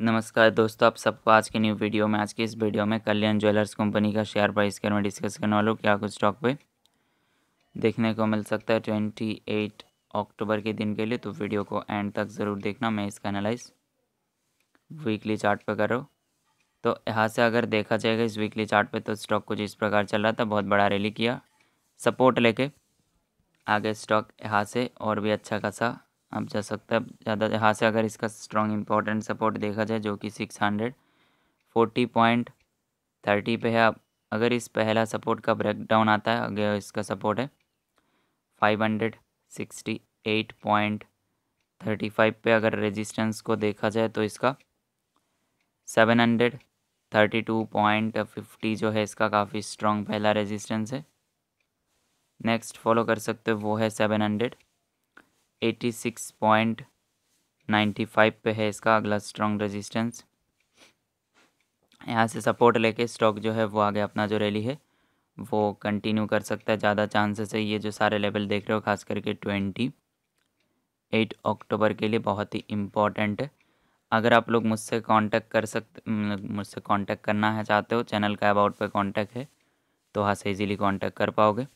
नमस्कार दोस्तों आप सबको आज के न्यू वीडियो में आज की इस वीडियो में कल्याण ज्वेलर्स कंपनी का शेयर प्राइस कर मैं डिस्कस करने वाला हूँ क्या कुछ स्टॉक पे देखने को मिल सकता है ट्वेंटी एट अक्टूबर के दिन के लिए तो वीडियो को एंड तक ज़रूर देखना मैं इसका एनालाइज वीकली चार्ट पे करो तो यहाँ से अगर देखा जाएगा इस वीकली चार्ट पे तो स्टॉक कुछ इस प्रकार चल रहा था बहुत बड़ा रैली किया सपोर्ट लेके आगे स्टॉक यहाँ से और भी अच्छा खासा आप जा सकते हैं ज़्यादा यहाँ से अगर इसका स्ट्रॉन्ग इम्पोर्टेंट सपोर्ट देखा जाए जो कि six hundred forty point thirty पे है आप अगर इस पहला सपोर्ट का ब्रेकडाउन आता है अगर इसका सपोर्ट है five hundred sixty eight point thirty five पे अगर रेजिस्टेंस को देखा जाए तो इसका seven hundred thirty two point fifty जो है इसका काफ़ी स्ट्रॉन्ग पहला रेजिस्टेंस है नेक्स्ट फॉलो कर सकते हो वो है seven hundred eighty six point ninety five पे है इसका अगला स्ट्रॉन्ग रेजिस्टेंस यहाँ से सपोर्ट लेके स्टॉक जो है वो आगे अपना जो रैली है वो कंटिन्यू कर सकता है ज़्यादा चांसेस है ये जो सारे लेवल देख रहे हो खास करके ट्वेंटी एट अक्टूबर के लिए बहुत ही इम्पॉर्टेंट है अगर आप लोग मुझसे कांटेक्ट कर सकते मतलब मुझसे कांटेक्ट करना है चाहते हो चैनल का अबाउट पे कांटेक्ट है तो वहाँ से इजीली कांटेक्ट कर पाओगे